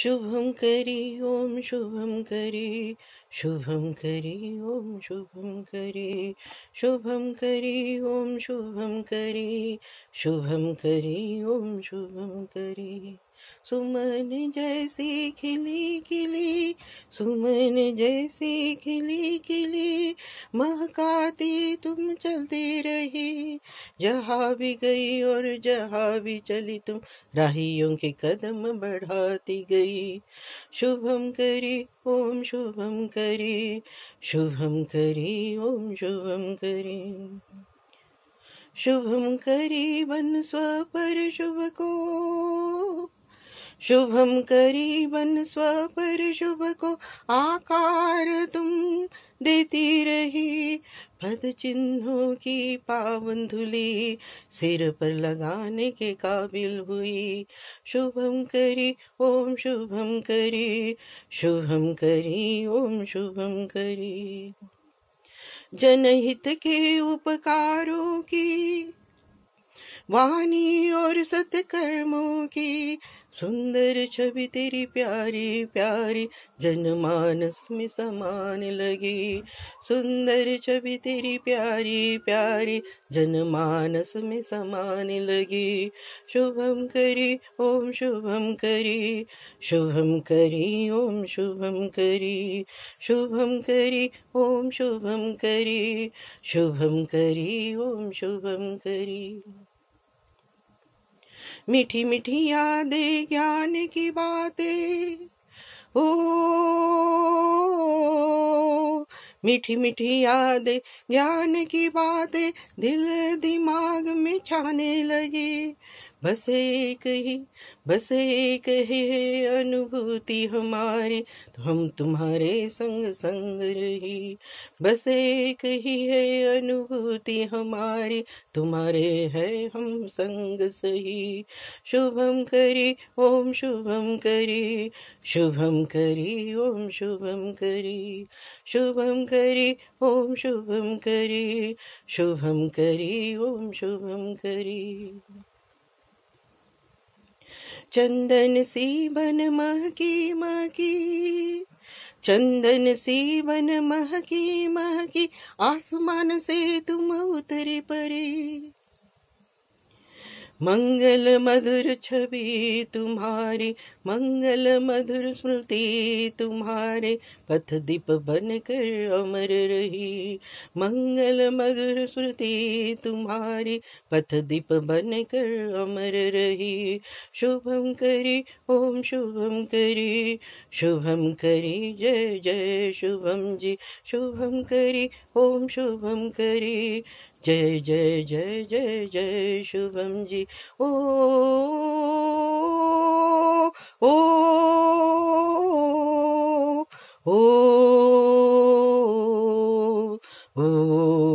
शुभम करी ओम शुभम करी शुभम करी ओम शुभम करी शुभम करी ओम शुभम करी शुभम करी ओम शुभम करी सुमन जैसी खिली खिली सुमन जैसी खिली खिली महकाती तुम चलती रही जहाँ भी गई और जहाँ भी चली तुम राहियों के कदम बढ़ाती गई शुभम करी ओम शुभम करी शुभम करी ओम शुभम करी शुभम करी बन स्व पर शुभ को शुभम करीबन स्वपर शुभ को आकार तुम देती रही पद चिन्हों की पावन धुली सिर पर लगाने के काबिल हुई शुभम करी ओम शुभम करी शुभम करी ओम शुभम करी जनहित के उपकारों की वाणी और सत्कर्मों की सुंदर छवि तेरी प्यारी प्यारी जनमानस में समान लगी सुंदर छवि तेरी प्यारी प्यारी जनमानस में समान लगी शुभम करी ओम शुभम करी शुभम करी ओम शुभम करी शुभम करी ओम शुभम करी शुभम करी ओम शुभम करी मीठी मीठी यादें ज्ञान की बातें ओ मीठी मीठी यादें ज्ञान की बातें दिल दिमाग में छाने लगी बस एक ही बस एक ही अनुभूति हमारी तो हम तुम्हारे संग संग रही बस एक ही है अनुभूति हमारी तुम्हारे है हम संग सही शुभम करी ओम शुभम करी शुभम करी ओम शुभम करी शुभम करी ओम शुभम करी शुभम करी ओम शुभम करी चंदन सी बन महकी महकी चंदन सी बन महकी महकी आसमान से तुम उतरे परे मंगल मधुर छवि तुम्हारी मंगल मधुर स्मृति तुम्हारे पथ दीप बन कर अमर रही मंगल मधुर स्मृति तुम्हारी पथ दीप बन कर अमर रही शुभम करी ओम शुभम करी शुभम करी जय जय शुभम जी शुभम करी ओम शुभम करी जय जय जय जय जय शुभम जी ओ ओ ओ ओ